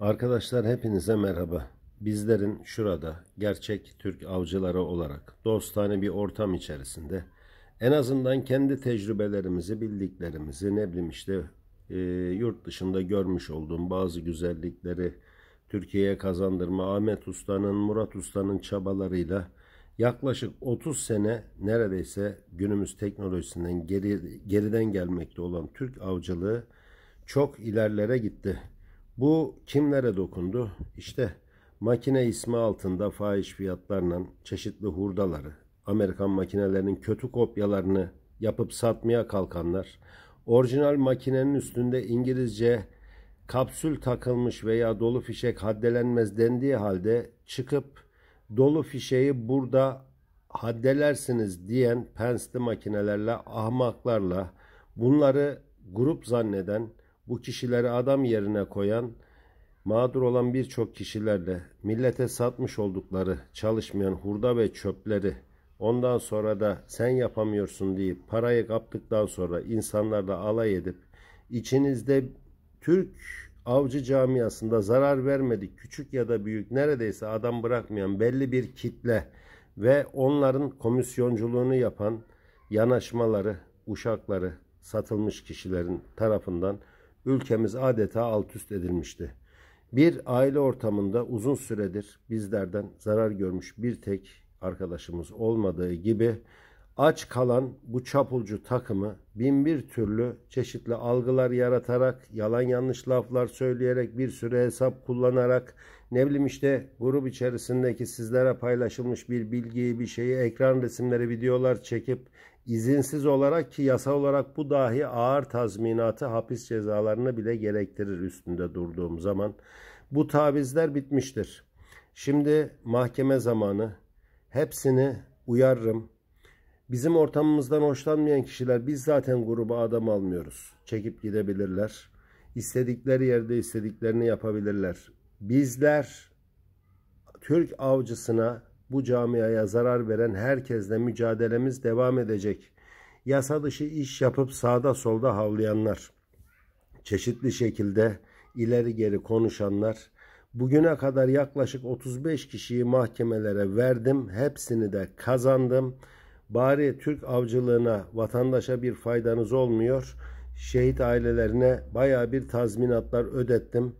Arkadaşlar hepinize merhaba. Bizlerin şurada gerçek Türk avcıları olarak dostane bir ortam içerisinde en azından kendi tecrübelerimizi, bildiklerimizi ne bileyim işte e, yurt dışında görmüş olduğum bazı güzellikleri Türkiye'ye kazandırma Ahmet Usta'nın, Murat Usta'nın çabalarıyla yaklaşık 30 sene neredeyse günümüz teknolojisinden geri, geriden gelmekte olan Türk avcılığı çok ilerlere gitti. Bu kimlere dokundu? İşte makine ismi altında fahiş fiyatlarla çeşitli hurdaları, Amerikan makinelerinin kötü kopyalarını yapıp satmaya kalkanlar, orijinal makinenin üstünde İngilizce kapsül takılmış veya dolu fişek haddelenmez dendiği halde çıkıp dolu fişeği burada haddelersiniz diyen pensli makinelerle, ahmaklarla bunları grup zanneden bu kişileri adam yerine koyan, mağdur olan birçok kişilerle millete satmış oldukları çalışmayan hurda ve çöpleri ondan sonra da sen yapamıyorsun deyip parayı kaptıktan sonra insanlarla alay edip içinizde Türk avcı camiasında zarar vermedik küçük ya da büyük neredeyse adam bırakmayan belli bir kitle ve onların komisyonculuğunu yapan yanaşmaları, uşakları satılmış kişilerin tarafından ülkemiz adeta alt üst edilmişti. Bir aile ortamında uzun süredir bizlerden zarar görmüş bir tek arkadaşımız olmadığı gibi aç kalan bu çapulcu takımı bin bir türlü çeşitli algılar yaratarak, yalan yanlış laflar söyleyerek, bir sürü hesap kullanarak, ne bileyim işte grup içerisindeki sizlere paylaşılmış bir bilgiyi, bir şeyi, ekran resimleri, videolar çekip izinsiz olarak ki yasal olarak bu dahi ağır tazminatı hapis cezalarını bile gerektirir üstünde durduğum zaman. Bu tabizler bitmiştir. Şimdi mahkeme zamanı hepsini uyarırım. Bizim ortamımızdan hoşlanmayan kişiler biz zaten gruba adam almıyoruz. Çekip gidebilirler. İstedikleri yerde istediklerini yapabilirler. Bizler Türk avcısına bu camiaya zarar veren herkesle mücadelemiz devam edecek. Yasa dışı iş yapıp sağda solda havlayanlar, çeşitli şekilde ileri geri konuşanlar, bugüne kadar yaklaşık 35 kişiyi mahkemelere verdim, hepsini de kazandım. Bari Türk avcılığına, vatandaşa bir faydanız olmuyor. Şehit ailelerine baya bir tazminatlar ödettim.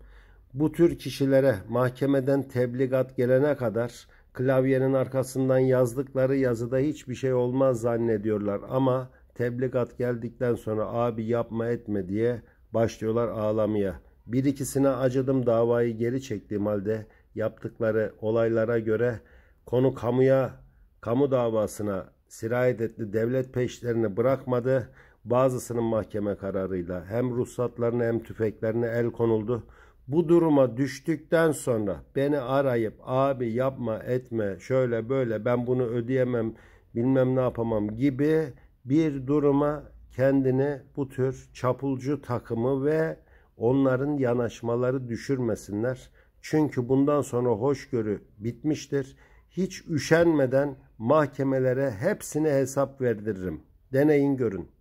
Bu tür kişilere mahkemeden tebligat gelene kadar Klavyenin arkasından yazdıkları yazıda hiçbir şey olmaz zannediyorlar ama tebligat geldikten sonra abi yapma etme diye başlıyorlar ağlamaya. Bir ikisine acıdım davayı geri çektiğim halde yaptıkları olaylara göre konu kamuya, kamu davasına sirayet etti. Devlet peşlerini bırakmadı. Bazısının mahkeme kararıyla hem ruhsatlarını hem tüfeklerine el konuldu. Bu duruma düştükten sonra beni arayıp abi yapma etme şöyle böyle ben bunu ödeyemem bilmem ne yapamam gibi bir duruma kendini bu tür çapulcu takımı ve onların yanaşmaları düşürmesinler. Çünkü bundan sonra hoşgörü bitmiştir. Hiç üşenmeden mahkemelere hepsine hesap verdiririm. Deneyin görün.